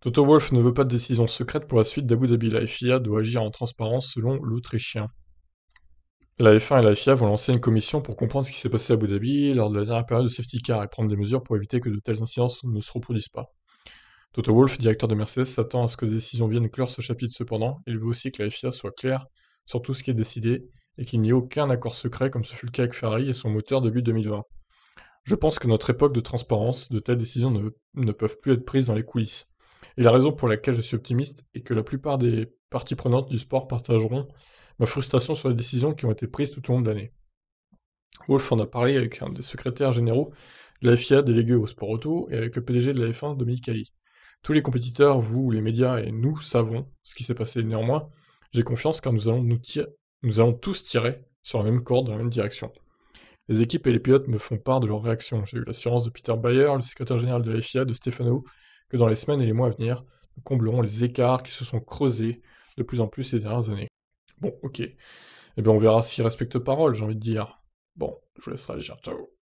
Toto Wolff ne veut pas de décision secrète pour la suite d'Abu Dhabi. La FIA doit agir en transparence selon l'Autrichien. La F1 et la FIA vont lancer une commission pour comprendre ce qui s'est passé à Abu Dhabi lors de la dernière période de safety car et prendre des mesures pour éviter que de telles incidences ne se reproduisent pas. Toto Wolff, directeur de Mercedes, s'attend à ce que des décisions viennent clore ce chapitre cependant. Il veut aussi que la FIA soit claire sur tout ce qui est décidé et qu'il n'y ait aucun accord secret comme ce fut le cas avec Ferrari et son moteur début 2020. Je pense que notre époque de transparence, de telles décisions ne peuvent plus être prises dans les coulisses. Et la raison pour laquelle je suis optimiste est que la plupart des parties prenantes du sport partageront ma frustration sur les décisions qui ont été prises tout au long de l'année. Wolf en a parlé avec un des secrétaires généraux de la FIA délégué au sport auto et avec le PDG de la F1, Dominique Ali. Tous les compétiteurs, vous, les médias et nous savons ce qui s'est passé. Néanmoins, j'ai confiance car nous allons, nous, nous allons tous tirer sur la même corde, dans la même direction. Les équipes et les pilotes me font part de leurs réactions. J'ai eu l'assurance de Peter Bayer, le secrétaire général de la FIA, de Stefano, que dans les semaines et les mois à venir, nous comblerons les écarts qui se sont creusés de plus en plus ces dernières années. Bon, ok. Eh bien, on verra s'il respecte parole, j'ai envie de dire. Bon, je vous laisserai agir. Ciao.